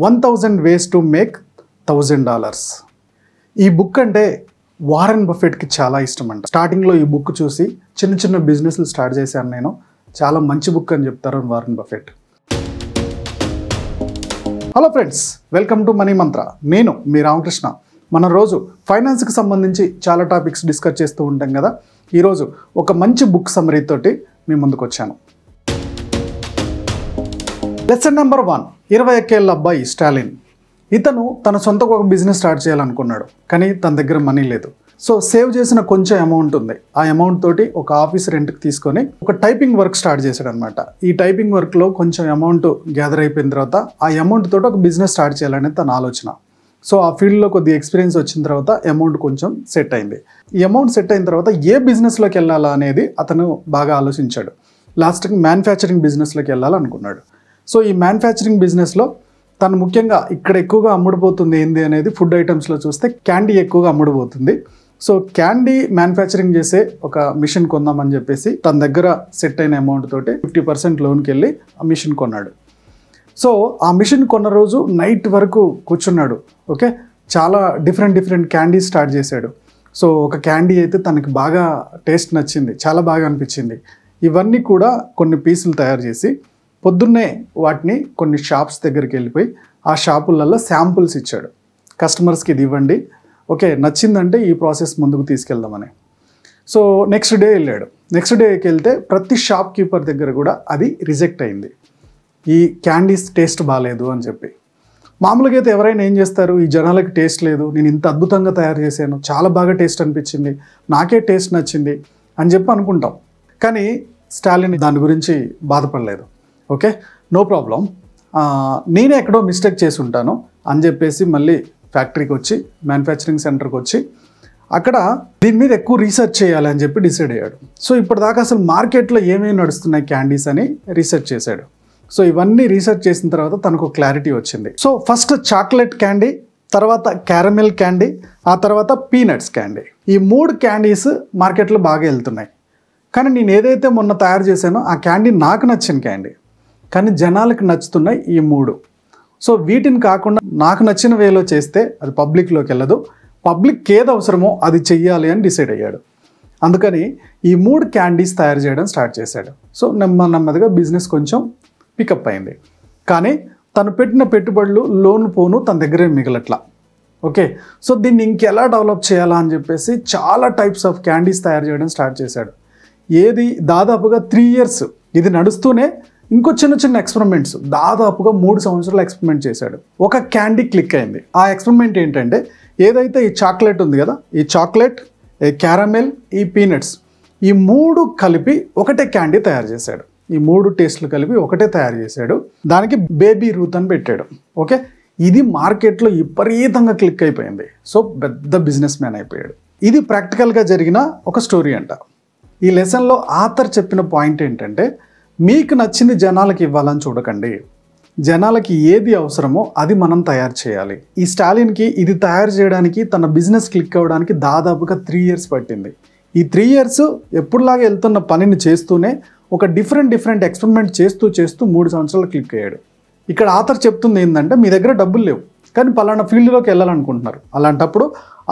one thousand ways to make thousand dollars ఈ book అంటే Warren బఫెట్కి చాలా ఇష్టం అంట స్టార్టింగ్లో ఈ బుక్ చూసి చిన్న చిన్న బిజినెస్లు స్టార్ట్ చేశాను నేను చాలా మంచి బుక్ అని చెప్తారు Warren Buffett hello friends welcome to money Mantra నేను మీ రామకృష్ణ మన రోజు ఫైనాన్స్కి సంబంధించి చాలా టాపిక్స్ డిస్కస్ చేస్తూ ఉంటాం కదా ఈరోజు ఒక మంచి బుక్ సమరీతోటి మీ ముందుకు వచ్చాను లెసన్ నెంబర్ వన్ ఇరవై ఒక్కేళ్ళ అబ్బాయి స్టాలిన్ ఇతను తన సొంతకు ఒక బిజినెస్ స్టార్ట్ చేయాలనుకున్నాడు కానీ తన దగ్గర మనీ లేదు సో సేవ్ చేసిన కొంచెం అమౌంట్ ఉంది ఆ అమౌంట్ తోటి ఒక ఆఫీస్ రెంట్కి తీసుకొని ఒక టైపింగ్ వర్క్ స్టార్ట్ చేశాడు అనమాట ఈ టైపింగ్ వర్క్లో కొంచెం అమౌంట్ గ్యాదర్ అయిపోయిన తర్వాత ఆ అమౌంట్ తోటి ఒక బిజినెస్ స్టార్ట్ చేయాలని తన ఆలోచన సో ఆ ఫీల్డ్లో కొద్ది ఎక్స్పీరియన్స్ వచ్చిన తర్వాత అమౌంట్ కొంచెం సెట్ అయింది ఈ అమౌంట్ సెట్ అయిన తర్వాత ఏ బిజినెస్లోకి వెళ్ళాలా అనేది అతను బాగా ఆలోచించాడు లాస్ట్కి మ్యానుఫ్యాక్చరింగ్ బిజినెస్లోకి వెళ్ళాలనుకున్నాడు సో ఈ మ్యానుఫ్యాక్చరింగ్ బిజినెస్లో తను ముఖ్యంగా ఇక్కడ ఎక్కువగా అమ్ముడుపోతుంది ఏంది అనేది ఫుడ్ ఐటమ్స్లో చూస్తే క్యాండీ ఎక్కువగా అమ్ముడుపోతుంది సో క్యాండీ మ్యానుఫ్యాక్చరింగ్ చేసే ఒక మిషన్ కొందామని చెప్పేసి తన దగ్గర సెట్ అయిన అమౌంట్ తోటి ఫిఫ్టీ పర్సెంట్ లోన్కి వెళ్ళి ఆ మిషన్ కొన్నాడు సో ఆ మిషన్ కొన్న రోజు నైట్ వరకు కూర్చున్నాడు ఓకే చాలా డిఫరెంట్ డిఫరెంట్ క్యాండీస్ స్టార్ట్ చేశాడు సో ఒక క్యాండీ అయితే తనకి బాగా టేస్ట్ నచ్చింది చాలా బాగా అనిపించింది ఇవన్నీ కూడా కొన్ని పీసులు తయారు చేసి పొద్దున్నే వాటిని కొన్ని షాప్స్ దగ్గరికి వెళ్ళిపోయి ఆ షాపులలో శాంపుల్స్ ఇచ్చాడు కస్టమర్స్కి ఇది ఇవ్వండి ఓకే నచ్చిందంటే ఈ ప్రాసెస్ ముందుకు తీసుకెళ్దామని సో నెక్స్ట్ డే వెళ్ళాడు నెక్స్ట్ డేకి వెళ్తే ప్రతి షాప్ కీపర్ దగ్గర కూడా అది రిజెక్ట్ అయింది ఈ క్యాండీస్ టేస్ట్ బాగాలేదు అని చెప్పి మామూలుగా అయితే ఎవరైనా ఏం చేస్తారు ఈ జనాలకి టేస్ట్ లేదు నేను ఇంత అద్భుతంగా తయారు చేశాను చాలా బాగా టేస్ట్ అనిపించింది నాకే టేస్ట్ నచ్చింది అని చెప్పి అనుకుంటాం కానీ స్టాలిన్ దాని గురించి బాధపడలేదు ఓకే నో ప్రాబ్లం నేనే ఎక్కడో మిస్టేక్ చేసి ఉంటాను అని చెప్పేసి మళ్ళీ ఫ్యాక్టరీకి వచ్చి మ్యానుఫ్యాక్చరింగ్ సెంటర్కి వచ్చి అక్కడ దీని మీద ఎక్కువ రీసెర్చ్ చేయాలి అని చెప్పి డిసైడ్ అయ్యాడు సో ఇప్పటిదాకా అసలు మార్కెట్లో ఏమేమి నడుస్తున్నాయి క్యాండీస్ అని రీసెర్చ్ చేశాడు సో ఇవన్నీ రీసెర్చ్ చేసిన తర్వాత తనకు క్లారిటీ వచ్చింది సో ఫస్ట్ చాక్లెట్ క్యాండీ తర్వాత క్యారమెల్ క్యాండీ ఆ తర్వాత పీనట్స్ క్యాండీ ఈ మూడు క్యాండీస్ మార్కెట్లో బాగా వెళ్తున్నాయి కానీ నేను ఏదైతే మొన్న తయారు చేశానో ఆ క్యాండీ నాకు నచ్చిన క్యాండీ కానీ జనాలకు నచ్చుతున్నాయి ఈ మూడు సో వీటిని కాకుండా నాకు నచ్చిన వేలో చేస్తే అది పబ్లిక్లోకి వెళ్ళదు పబ్లిక్ ఏది అవసరమో అది చెయ్యాలి అని డిసైడ్ అయ్యాడు అందుకని ఈ మూడు క్యాండీస్ తయారు చేయడం స్టార్ట్ చేశాడు సో నెమ్మ నెమ్మదిగా బిజినెస్ కొంచెం పికప్ అయింది కానీ తను పెట్టిన పెట్టుబడులు లోన్ పోను తన దగ్గరే మిగలట్లా ఓకే సో దీన్ని ఇంకెలా డెవలప్ చేయాలా అని చెప్పేసి చాలా టైప్స్ ఆఫ్ క్యాండీస్ తయారు చేయడం స్టార్ట్ చేశాడు ఏది దాదాపుగా త్రీ ఇయర్స్ ఇది నడుస్తూనే ఇంకో చిన్న చిన్న ఎక్స్పెరిమెంట్స్ దాదాపుగా మూడు సంవత్సరాలు ఎక్స్పెరిమెంట్ చేశాడు ఒక క్యాండీ క్లిక్ అయింది ఆ ఎక్స్పెరిమెంట్ ఏంటంటే ఏదైతే ఈ చాక్లెట్ ఉంది కదా ఈ చాక్లెట్ ఈ క్యారమెల్ ఈ పీనట్స్ ఈ మూడు కలిపి ఒకటే క్యాండీ తయారు చేశాడు ఈ మూడు టేస్ట్లు కలిపి ఒకటే తయారు చేశాడు దానికి బేబీ రూత్ అని పెట్టాడు ఓకే ఇది మార్కెట్లో విపరీతంగా క్లిక్ అయిపోయింది సో పెద్ద బిజినెస్ మ్యాన్ అయిపోయాడు ఇది ప్రాక్టికల్గా జరిగిన ఒక స్టోరీ అంట ఈ లెసన్లో ఆథర్ చెప్పిన పాయింట్ ఏంటంటే మీకు నచ్చింది జనాలకి ఇవ్వాలని చూడకండి జనాలకి ఏది అవసరమో అది మనం తయారు చేయాలి ఈ స్టాలిన్కి ఇది తయారు చేయడానికి తన బిజినెస్ క్లిక్ అవ్వడానికి దాదాపుగా త్రీ ఇయర్స్ పట్టింది ఈ త్రీ ఇయర్స్ ఎప్పుడులాగా వెళ్తున్న పనిని చేస్తూనే ఒక డిఫరెంట్ డిఫరెంట్ ఎక్స్పెరిమెంట్ చేస్తూ చేస్తూ మూడు సంవత్సరాలు క్లిక్ అయ్యాడు ఇక్కడ ఆథర్ చెప్తుంది ఏంటంటే మీ దగ్గర డబ్బులు లేవు కానీ పలానా ఫీల్డ్లోకి వెళ్ళాలనుకుంటున్నారు అలాంటప్పుడు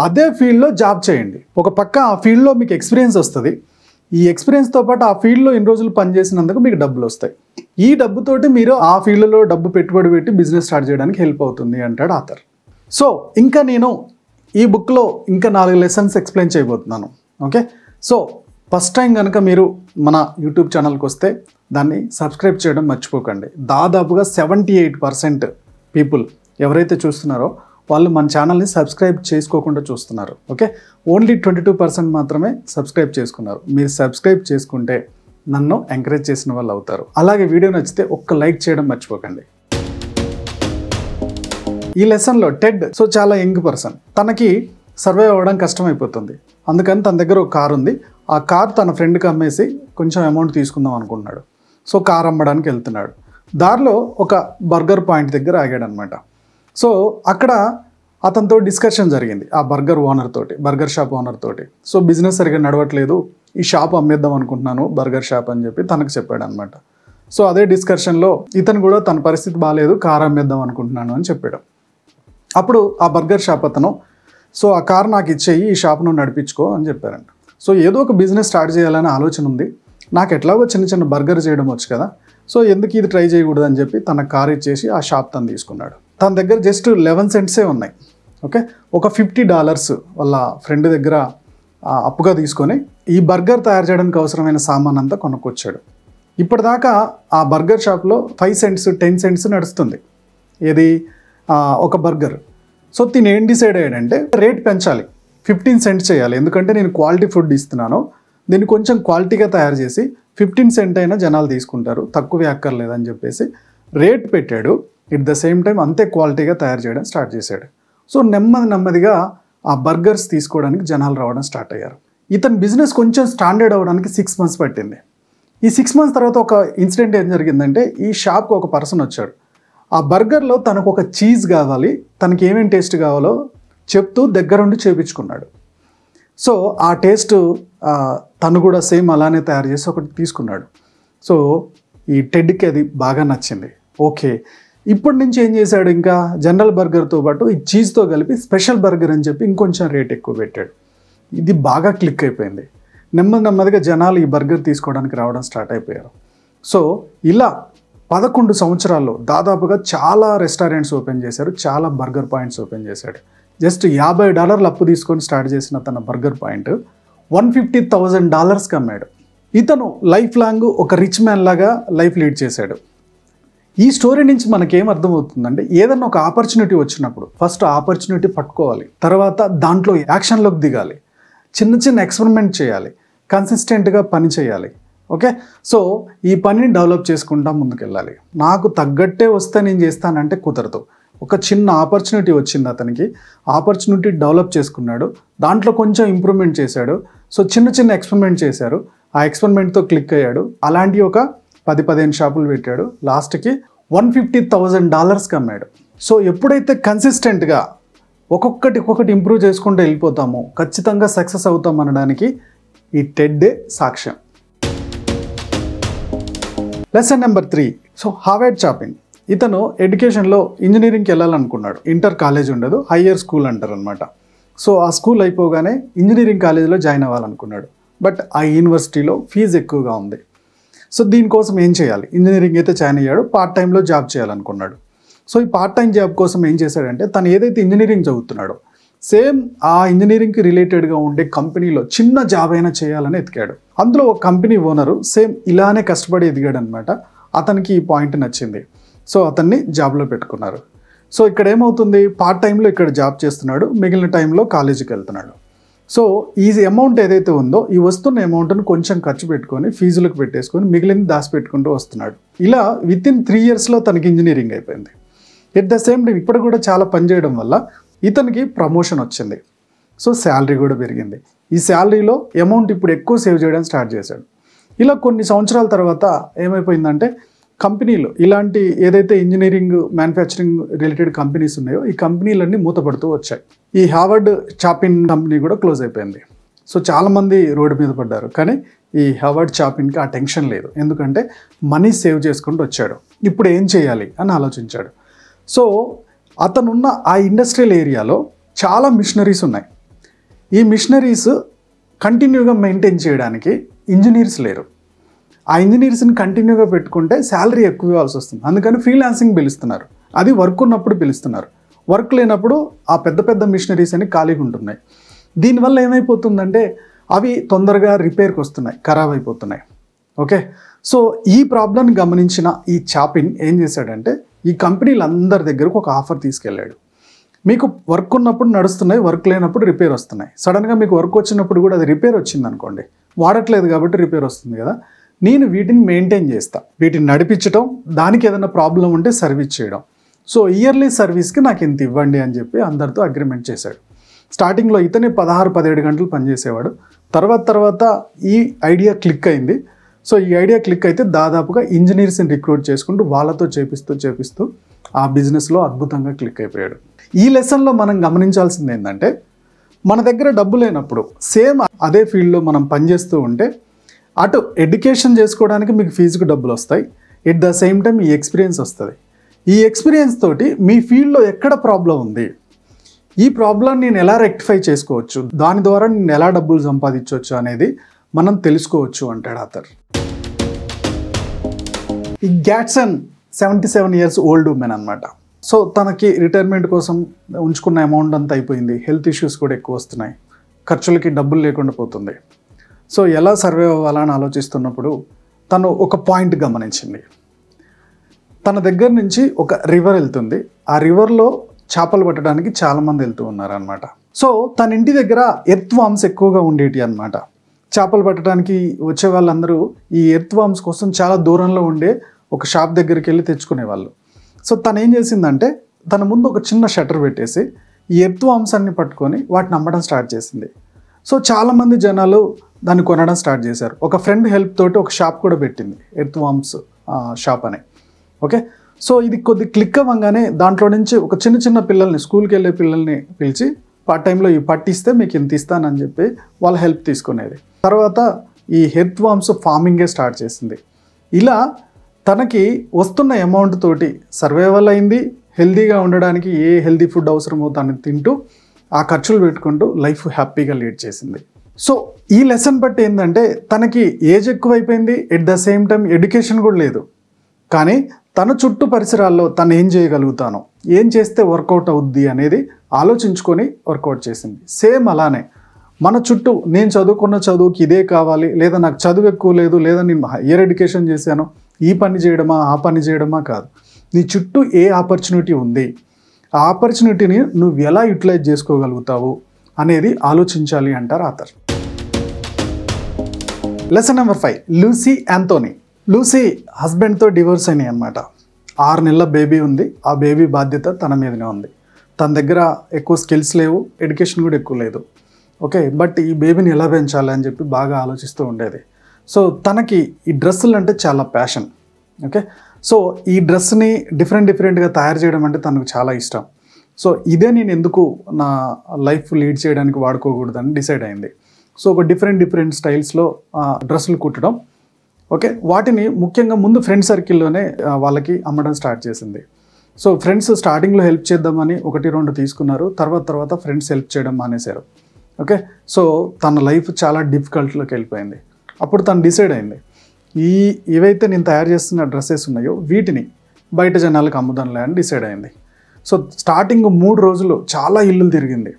అదే ఫీల్డ్లో జాబ్ చేయండి ఒక పక్క ఆ ఫీల్డ్లో మీకు ఎక్స్పీరియన్స్ వస్తుంది ఈ ఎక్స్పీరియన్స్తో పాటు ఆ ఫీల్డ్లో ఇన్ని రోజులు పనిచేసినందుకు మీకు డబ్బులు వస్తాయి ఈ డబ్బుతోటి మీరు ఆ ఫీల్డ్లో డబ్బు పెట్టుబడి పెట్టి బిజినెస్ స్టార్ట్ చేయడానికి హెల్ప్ అవుతుంది అంటాడు ఆథర్ సో ఇంకా నేను ఈ బుక్లో ఇంకా నాలుగు లెసన్స్ ఎక్స్ప్లెయిన్ చేయబోతున్నాను ఓకే సో ఫస్ట్ టైం కనుక మీరు మన యూట్యూబ్ ఛానల్కి వస్తే దాన్ని సబ్స్క్రైబ్ చేయడం మర్చిపోకండి దాదాపుగా సెవెంటీ ఎయిట్ పర్సెంట్ పీపుల్ ఎవరైతే చూస్తున్నారో వాళ్ళు మన ఛానల్ని సబ్స్క్రైబ్ చేసుకోకుండా చూస్తున్నారు okay only twenty two percent మాత్రమే సబ్స్క్రైబ్ చేసుకున్నారు మీరు సబ్స్క్రైబ్ చేసుకుంటే నన్ను ఎంకరేజ్ చేసిన వాళ్ళు అవుతారు అలాగే వీడియో నచ్చితే ఒక్క లైక్ చేయడం మర్చిపోకండి ఈ లెసన్లో టెడ్ సో చాలా యంగ్ పర్సన్ తనకి సర్వైవ్ అవ్వడం కష్టమైపోతుంది అందుకని తన దగ్గర ఒక కార్ ఉంది ఆ కార్ తన ఫ్రెండ్కి అమ్మేసి కొంచెం అమౌంట్ తీసుకుందాం అనుకుంటున్నాడు సో కార్ అమ్మడానికి వెళ్తున్నాడు దారిలో ఒక బర్గర్ పాయింట్ దగ్గర ఆగాడనమాట సో అక్కడ అతనితో డిస్కషన్ జరిగింది ఆ బర్గర్ ఓనర్ తోటి బర్గర్ షాప్ ఓనర్ తోటి సో బిజినెస్ సరిగ్గా నడవట్లేదు ఈ షాప్ అమ్మేద్దాం అనుకుంటున్నాను బర్గర్ షాప్ అని చెప్పి తనకు చెప్పాడు అనమాట సో అదే డిస్కషన్లో ఇతను కూడా తన పరిస్థితి బాగాలేదు కార్ అమ్మేద్దాం అనుకుంటున్నాను అని చెప్పాడు అప్పుడు ఆ బర్గర్ షాప్ అతను సో ఆ కార్ నాకు ఇచ్చేయి ఈ షాప్ను నడిపించుకో అని చెప్పారంట సో ఏదో ఒక బిజినెస్ స్టార్ట్ చేయాలనే ఆలోచన ఉంది నాకు ఎట్లాగో చిన్న చిన్న బర్గర్ చేయడం వచ్చు కదా సో ఎందుకు ఇది ట్రై చేయకూడదు అని చెప్పి తన కార్ ఇచ్చేసి ఆ షాప్ తను తీసుకున్నాడు తన దగ్గర జస్ట్ లెవెన్ సెంట్సే ఉన్నాయి ఓకే ఒక ఫిఫ్టీ డాలర్స్ వాళ్ళ ఫ్రెండ్ దగ్గర అప్పుగా తీసుకొని ఈ బర్గర్ తయారు చేయడానికి అవసరమైన సామాన్ అంతా కొనుక్కొచ్చాడు ఇప్పటిదాకా ఆ బర్గర్ షాప్లో ఫైవ్ సెంట్స్ టెన్ సెంట్స్ నడుస్తుంది ఏది ఒక బర్గర్ సో తిని ఏం డిసైడ్ అయ్యాడంటే రేట్ పెంచాలి ఫిఫ్టీన్ సెంట్ చేయాలి ఎందుకంటే నేను క్వాలిటీ ఫుడ్ ఇస్తున్నాను దీన్ని కొంచెం క్వాలిటీగా తయారు చేసి ఫిఫ్టీన్ సెంట్ అయినా జనాలు తీసుకుంటారు తక్కువే అక్కర్లేదని చెప్పేసి రేట్ పెట్టాడు ఇట్ ద సేమ్ టైం అంతే క్వాలిటీగా తయారు చేయడం స్టార్ట్ చేశాడు సో నెమ్మది నెమ్మదిగా ఆ బర్గర్స్ తీసుకోవడానికి జనాలు రావడం స్టార్ట్ అయ్యారు ఇతని బిజినెస్ కొంచెం స్టాండర్డ్ అవ్వడానికి సిక్స్ మంత్స్ పట్టింది ఈ సిక్స్ మంత్స్ తర్వాత ఒక ఇన్సిడెంట్ ఏం జరిగిందంటే ఈ షాప్కి ఒక పర్సన్ వచ్చాడు ఆ బర్గర్లో తనకు ఒక చీజ్ కావాలి తనకి ఏమేమి టేస్ట్ కావాలో చెప్తూ దగ్గరుండి చేపించుకున్నాడు సో ఆ టేస్ట్ తను కూడా సేమ్ అలానే తయారు చేసి ఒకటి తీసుకున్నాడు సో ఈ టెడ్కి అది బాగా నచ్చింది ఓకే ఇప్పటి నుంచి ఏం చేశాడు ఇంకా జనరల్ బర్గర్తో పాటు ఈ చీజ్తో కలిపి స్పెషల్ బర్గర్ అని చెప్పి ఇంకొంచెం రేట్ ఎక్కువ పెట్టాడు ఇది బాగా క్లిక్ అయిపోయింది నెమ్మది నెమ్మదిగా జనాలు ఈ బర్గర్ తీసుకోవడానికి రావడం స్టార్ట్ అయిపోయారు సో ఇలా పదకొండు సంవత్సరాల్లో దాదాపుగా చాలా రెస్టారెంట్స్ ఓపెన్ చేశారు చాలా బర్గర్ పాయింట్స్ ఓపెన్ చేశాడు జస్ట్ యాభై డాలర్లు అప్పు తీసుకొని స్టార్ట్ చేసిన తన burger point one fifty thousand డాలర్స్కి అమ్మాడు ఇతను లైఫ్ లాంగ్ ఒక రిచ్ మ్యాన్ లాగా లైఫ్ లీడ్ చేశాడు ఈ స్టోరీ నుంచి మనకేం అర్థమవుతుందంటే ఏదన్నా ఒక ఆపర్చునిటీ వచ్చినప్పుడు ఫస్ట్ ఆపర్చునిటీ పట్టుకోవాలి తర్వాత దాంట్లో యాక్షన్లోకి దిగాలి చిన్న చిన్న ఎక్స్పెరిమెంట్ చేయాలి కన్సిస్టెంట్గా పని చేయాలి ఓకే సో ఈ పనిని డెవలప్ చేసుకుంటా ముందుకెళ్ళాలి నాకు తగ్గట్టే వస్తే నేను చేస్తానంటే కుదరదు ఒక చిన్న ఆపర్చునిటీ వచ్చింది అతనికి ఆపర్చునిటీ డెవలప్ చేసుకున్నాడు దాంట్లో కొంచెం ఇంప్రూవ్మెంట్ చేశాడు సో చిన్న చిన్న ఎక్స్పెరిమెంట్ చేశారు ఆ ఎక్స్పెరిమెంట్తో క్లిక్ అయ్యాడు అలాంటి ఒక పది పదిహేను షాపులు పెట్టాడు లాస్ట్కి వన్ ఫిఫ్టీ థౌజండ్ డాలర్స్కి అమ్మాడు సో ఎప్పుడైతే కన్సిస్టెంట్గా ఒక్కొక్కటి ఒక్కొక్కటి ఇంప్రూవ్ చేసుకుంటూ వెళ్ళిపోతామో ఖచ్చితంగా సక్సెస్ అవుతాం అనడానికి ఈ టెడ్ సాక్ష్యం lesson number three so Howard షాపింగ్ ఇతను ఎడ్యుకేషన్లో ఇంజనీరింగ్కి వెళ్ళాలనుకున్నాడు ఇంటర్ కాలేజ్ ఉండదు హయ్యర్ స్కూల్ అంటారు అనమాట సో ఆ స్కూల్ అయిపోగానే ఇంజనీరింగ్ కాలేజీలో జాయిన్ అవ్వాలనుకున్నాడు బట్ ఆ యూనివర్సిటీలో ఫీజు ఎక్కువగా ఉంది సో దీనికోసం ఏం చేయాలి ఇంజనీరింగ్ అయితే జాయిన్ అయ్యాడు పార్ట్ టైంలో జాబ్ చేయాలనుకున్నాడు సో ఈ పార్ట్ టైం జాబ్ కోసం ఏం చేశాడంటే తను ఏదైతే ఇంజనీరింగ్ చదువుతున్నాడో సేమ్ ఆ ఇంజనీరింగ్కి రిలేటెడ్గా ఉండే కంపెనీలో చిన్న జాబ్ అయినా చేయాలని ఎతికాడు అందులో ఒక కంపెనీ ఓనరు సేమ్ ఇలానే కష్టపడి ఎదిగాడు అనమాట అతనికి ఈ పాయింట్ నచ్చింది సో అతన్ని జాబ్లో పెట్టుకున్నారు సో ఇక్కడ ఏమవుతుంది పార్ట్ టైంలో ఇక్కడ జాబ్ చేస్తున్నాడు మిగిలిన టైంలో కాలేజీకి వెళ్తున్నాడు సో ఈ అమౌంట్ ఏదైతే ఉందో ఈ వస్తున్న అమౌంట్ను కొంచెం ఖర్చు పెట్టుకొని ఫీజులకు పెట్టేసుకొని మిగిలింది దాచిపెట్టుకుంటూ వస్తున్నాడు ఇలా విత్ ఇన్ త్రీ ఇయర్స్లో తనకి ఇంజనీరింగ్ అయిపోయింది ఎట్ ద సేమ్ టైం ఇప్పుడు కూడా చాలా పనిచేయడం వల్ల ఇతనికి ప్రమోషన్ వచ్చింది సో శాలరీ కూడా పెరిగింది ఈ శాలరీలో అమౌంట్ ఇప్పుడు ఎక్కువ సేవ్ చేయడం స్టార్ట్ చేశాడు ఇలా కొన్ని సంవత్సరాల తర్వాత ఏమైపోయిందంటే కంపెనీలు ఇలాంటి ఏదైతే ఇంజనీరింగ్ మ్యానుఫ్యాక్చరింగ్ రిలేటెడ్ కంపెనీస్ ఉన్నాయో ఈ కంపెనీలన్నీ మూతపడుతూ వచ్చాయి ఈ హార్వర్డ్ చాపిన్ కంపెనీ కూడా క్లోజ్ అయిపోయింది సో చాలామంది రోడ్డు మీద పడ్డారు కానీ ఈ హవర్డ్ చాపిన్కి ఆ టెన్షన్ లేదు ఎందుకంటే మనీ సేవ్ చేసుకుంటూ వచ్చాడు ఇప్పుడు ఏం చేయాలి అని ఆలోచించాడు సో అతనున్న ఆ ఇండస్ట్రియల్ ఏరియాలో చాలా మిషనరీస్ ఉన్నాయి ఈ మిషనరీస్ కంటిన్యూగా మెయింటైన్ చేయడానికి ఇంజనీర్స్ లేరు ఆ ఇంజనీర్స్ని కంటిన్యూగా పెట్టుకుంటే శాలరీ ఎక్కువ ఇవ్వాల్సి వస్తుంది అందుకని ఫ్రీలాన్సింగ్ పిలుస్తున్నారు అది వర్క్ ఉన్నప్పుడు పిలుస్తున్నారు వర్క్ లేనప్పుడు ఆ పెద్ద పెద్ద మిషనరీస్ అని ఖాళీగా ఉంటున్నాయి దీనివల్ల ఏమైపోతుందంటే అవి తొందరగా రిపేర్కి వస్తున్నాయి ఖరాబ్ అయిపోతున్నాయి ఓకే సో ఈ ప్రాబ్లంని గమనించిన ఈ చాపిన్ ఏం చేశాడంటే ఈ కంపెనీలందరి దగ్గరకు ఒక ఆఫర్ తీసుకెళ్ళాడు మీకు వర్క్ ఉన్నప్పుడు నడుస్తున్నాయి వర్క్ లేనప్పుడు రిపేర్ వస్తున్నాయి సడన్గా మీకు వర్క్ వచ్చినప్పుడు కూడా అది రిపేర్ వచ్చింది అనుకోండి వాడట్లేదు కాబట్టి రిపేర్ వస్తుంది కదా నేను వీటిని మెయింటైన్ చేస్తా వీటిని నడిపించడం దానికి ఏదైనా ప్రాబ్లం ఉంటే సర్వీస్ చేయడం సో ఇయర్లీ సర్వీస్కి నాకు ఇంత ఇవ్వండి అని చెప్పి అందరితో అగ్రిమెంట్ చేశాడు స్టార్టింగ్లో ఇతనే పదహారు పదిహేడు గంటలు పనిచేసేవాడు తర్వాత తర్వాత ఈ ఐడియా క్లిక్ అయింది సో ఈ ఐడియా క్లిక్ అయితే దాదాపుగా ఇంజనీర్స్ని రిక్రూట్ చేసుకుంటూ వాళ్ళతో చేపిస్తూ చేపిస్తూ ఆ బిజినెస్లో అద్భుతంగా క్లిక్ అయిపోయాడు ఈ లెసన్లో మనం గమనించాల్సింది ఏంటంటే మన దగ్గర డబ్బు లేనప్పుడు సేమ్ అదే ఫీల్డ్లో మనం పనిచేస్తూ ఉంటే అటు ఎడ్యుకేషన్ చేసుకోవడానికి మీకు ఫీజుకు డబ్బులు వస్తాయి ఎట్ ద సేమ్ టైం ఈ ఎక్స్పీరియన్స్ వస్తుంది ఈ ఎక్స్పీరియన్స్ తోటి మీ ఫీల్డ్లో ఎక్కడ ప్రాబ్లం ఉంది ఈ ప్రాబ్లం నేను ఎలా రెక్టిఫై చేసుకోవచ్చు దాని ద్వారా నేను ఎలా డబ్బులు సంపాదించవచ్చు అనేది మనం తెలుసుకోవచ్చు అంటాడు అతర్ ఈ గ్యాట్సన్ seventy seven years old women అనమాట సో తనకి రిటైర్మెంట్ కోసం ఉంచుకున్న అమౌంట్ అంతా అయిపోయింది హెల్త్ ఇష్యూస్ కూడా ఎక్కువ వస్తున్నాయి ఖర్చులకి డబ్బులు లేకుండా పోతుంది సో ఎలా సర్వే అవ్వాలని ఆలోచిస్తున్నప్పుడు తను ఒక పాయింట్ గమనించింది తన దగ్గర నుంచి ఒక రివర్ వెళ్తుంది ఆ రివర్లో చేపలు పట్టడానికి చాలామంది వెళ్తూ ఉన్నారనమాట సో తన ఇంటి దగ్గర ఎర్త్ వామ్స్ ఎక్కువగా ఉండేటి అనమాట చేపలు పట్టడానికి వచ్చే వాళ్ళందరూ ఈ ఎర్త్ వామ్స్ కోసం చాలా దూరంలో ఉండే ఒక షాప్ దగ్గరికి వెళ్ళి తెచ్చుకునేవాళ్ళు సో తను ఏం చేసిందంటే తన ముందు ఒక చిన్న షటర్ పెట్టేసి ఈ ఎర్త్ వామ్స్ అన్ని పట్టుకొని వాటిని అమ్మడం స్టార్ట్ చేసింది సో చాలామంది జనాలు దాన్ని కొనడం స్టార్ట్ చేశారు ఒక ఫ్రెండ్ హెల్ప్ తోటి ఒక షాప్ కూడా పెట్టింది ఎర్త్ వామ్స్ షాప్ అని ఓకే సో ఇది కొద్ది క్లిక్ అవ్వగానే దాంట్లో నుంచి ఒక చిన్న చిన్న పిల్లల్ని స్కూల్కి వెళ్ళే పిల్లల్ని పిలిచి పార్ట్ టైంలో ఇవి పట్టిస్తే మీకు ఇంత ఇస్తానని చెప్పి వాళ్ళ హెల్ప్ తీసుకునేది తర్వాత ఈ హెర్త్ వామ్స్ ఫార్మింగే స్టార్ట్ చేసింది ఇలా తనకి వస్తున్న అమౌంట్ తోటి సర్వైవల్ అయింది హెల్దీగా ఉండడానికి ఏ హెల్దీ ఫుడ్ అవసరమో దాన్ని తింటూ ఆ ఖర్చులు పెట్టుకుంటూ లైఫ్ హ్యాపీగా లీడ్ చేసింది సో ఈ లెసన్ బట్టి ఏంటంటే తనకి ఏజ్ ఎక్కువైపోయింది at the same time education కూడా లేదు కానీ తన చుట్టూ పరిసరాల్లో తను ఏం చేయగలుగుతాను ఏం చేస్తే వర్కౌట్ అవుద్ది అనేది ఆలోచించుకొని వర్కౌట్ చేసింది సేమ్ అలానే మన చుట్టూ నేను చదువుకున్న చదువుకి ఇదే కావాలి లేదా నాకు చదువు ఎక్కువ లేదు లేదా నేను హయ్యర్ ఎడ్యుకేషన్ చేశాను ఈ పని చేయడమా ఆ పని చేయడమా కాదు నీ చుట్టూ ఏ ఆపర్చునిటీ ఉంది ఆ ఆపర్చునిటీని నువ్వు ఎలా యూటిలైజ్ చేసుకోగలుగుతావు అనేది ఆలోచించాలి అంటారు author lesson number five Lucy Anthony Lucy హస్బెండ్తో డివోర్స్ అయినాయి అనమాట ఆరు నెలల బేబీ ఉంది ఆ బేబీ బాధ్యత తన మీదనే ఉంది తన దగ్గర ఎక్కువ స్కిల్స్ లేవు ఎడ్యుకేషన్ కూడా ఎక్కువ లేదు ఓకే బట్ ఈ బేబీని ఎలా పెంచాలి అని చెప్పి బాగా ఆలోచిస్తూ ఉండేది సో తనకి ఈ డ్రెస్సులు అంటే చాలా ప్యాషన్ ఓకే సో ఈ డ్రెస్ని డిఫరెంట్ డిఫరెంట్గా తయారు చేయడం అంటే తనకు చాలా ఇష్టం సో ఇదే నేను ఎందుకు నా లైఫ్ లీడ్ చేయడానికి వాడుకోకూడదని డిసైడ్ అయింది సో ఒక డిఫరెంట్ డిఫరెంట్ స్టైల్స్లో డ్రెస్సులు కుట్టడం ఓకే వాటిని ముఖ్యంగా ముందు ఫ్రెండ్ సర్కిల్లోనే వాళ్ళకి అమ్మడం స్టార్ట్ చేసింది సో ఫ్రెండ్స్ స్టార్టింగ్లో హెల్ప్ చేద్దామని ఒకటి రెండు తీసుకున్నారు తర్వాత తర్వాత ఫ్రెండ్స్ హెల్ప్ చేయడం మానేశారు ఓకే సో తన లైఫ్ చాలా డిఫికల్ట్లోకి వెళ్ళిపోయింది అప్పుడు తను డిసైడ్ అయింది ఈ ఏవైతే నేను తయారు చేస్తున్న డ్రెస్సెస్ ఉన్నాయో వీటిని బయట జనాలకు అమ్ముదాంలే అని డిసైడ్ అయింది సో స్టార్టింగ్ మూడు రోజులు చాలా ఇల్లులు తిరిగింది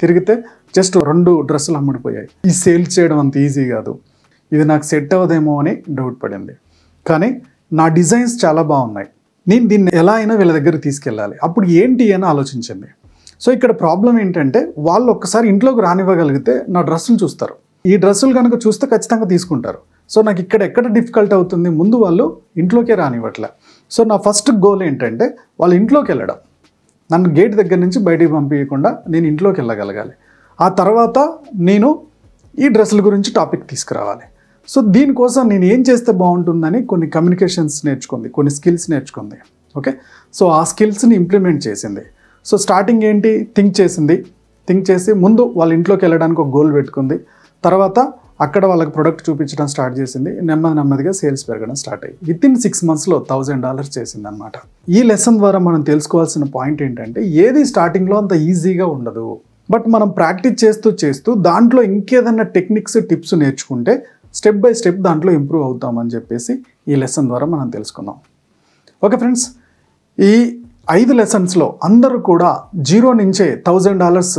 తిరిగితే జస్ట్ రెండు డ్రెస్సులు అమ్ముడిపోయాయి ఈ సేల్ చేయడం అంత ఈజీ కాదు ఇది నాకు సెట్ అవ్వదేమో అని డౌట్ పడింది కానీ నా డిజైన్స్ చాలా బాగున్నాయి నేను దీన్ని ఎలా అయినా వీళ్ళ దగ్గర తీసుకెళ్ళాలి అప్పుడు ఏంటి అని ఆలోచించింది సో ఇక్కడ ప్రాబ్లం ఏంటంటే వాళ్ళు ఒక్కసారి ఇంట్లోకి రానివ్వగలిగితే నా డ్రెస్సులు చూస్తారు ఈ డ్రెస్సులు కనుక చూస్తే ఖచ్చితంగా తీసుకుంటారు సో నాకు ఇక్కడ ఎక్కడ డిఫికల్ట్ అవుతుంది ముందు వాళ్ళు ఇంట్లోకే రానివ్వట్లే సో నా ఫస్ట్ గోల్ ఏంటంటే వాళ్ళు ఇంట్లోకి వెళ్ళడం నన్ను గేట్ దగ్గర నుంచి బయటికి పంపించకుండా నేను ఇంట్లోకి వెళ్ళగలగాలి ఆ తర్వాత నేను ఈ డ్రెస్సుల గురించి టాపిక్ తీసుకురావాలి సో దీనికోసం నేను ఏం చేస్తే బాగుంటుందని కొన్ని కమ్యూనికేషన్స్ నేర్చుకుంది కొన్ని స్కిల్స్ నేర్చుకుంది ఓకే సో ఆ స్కిల్స్ని ఇంప్లిమెంట్ చేసింది సో స్టార్టింగ్ ఏంటి థింక్ చేసింది థింక్ చేసి ముందు వాళ్ళ ఇంట్లోకి వెళ్ళడానికి ఒక గోల్ పెట్టుకుంది తర్వాత అక్కడ వాళ్ళకి ప్రొడక్ట్ చూపించడం స్టార్ట్ చేసింది నెమ్మది నెమ్మదిగా సేల్స్ పెరగడం స్టార్ట్ అయ్యి విత్ ఇన్ సిక్స్ మంత్స్లో థౌజండ్ డాలర్స్ చేసింది అనమాట ఈ లెసన్ ద్వారా మనం తెలుసుకోవాల్సిన పాయింట్ ఏంటంటే ఏది స్టార్టింగ్లో అంత ఈజీగా ఉండదు బట్ మనం ప్రాక్టీస్ చేస్తూ చేస్తూ దాంట్లో ఇంకేదన్నా టెక్నిక్స్ టిప్స్ నేర్చుకుంటే స్టెప్ బై స్టెప్ దాంట్లో ఇంప్రూవ్ అవుతామని చెప్పేసి ఈ లెసన్ ద్వారా మనం తెలుసుకుందాం ఓకే ఫ్రెండ్స్ ఈ ఐదు లెసన్స్లో అందరూ కూడా జీరో నుంచే థౌజండ్ డాలర్స్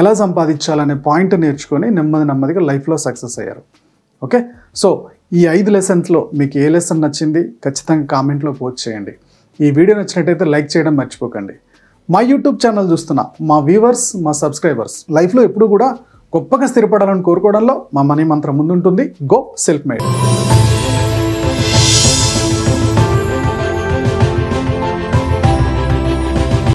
ఎలా సంపాదించాలనే పాయింట్ నేర్చుకొని నెమ్మది నెమ్మదిగా లైఫ్లో సక్సెస్ అయ్యారు ఓకే సో ఈ ఐదు లెసన్స్లో మీకు ఏ లెసన్ నచ్చింది ఖచ్చితంగా కామెంట్లో పోస్ట్ చేయండి ఈ వీడియో నచ్చినట్టయితే లైక్ చేయడం మర్చిపోకండి మా యూట్యూబ్ ఛానల్ చూస్తున్న మా వ్యూవర్స్ మా సబ్స్క్రైబర్స్ లైఫ్లో ఎప్పుడు కూడా గొప్పగా స్థిరపడాలని కోరుకోవడంలో మా మనీ మంత్రం ముందుంటుంది గో సెల్ఫ్ మేడ్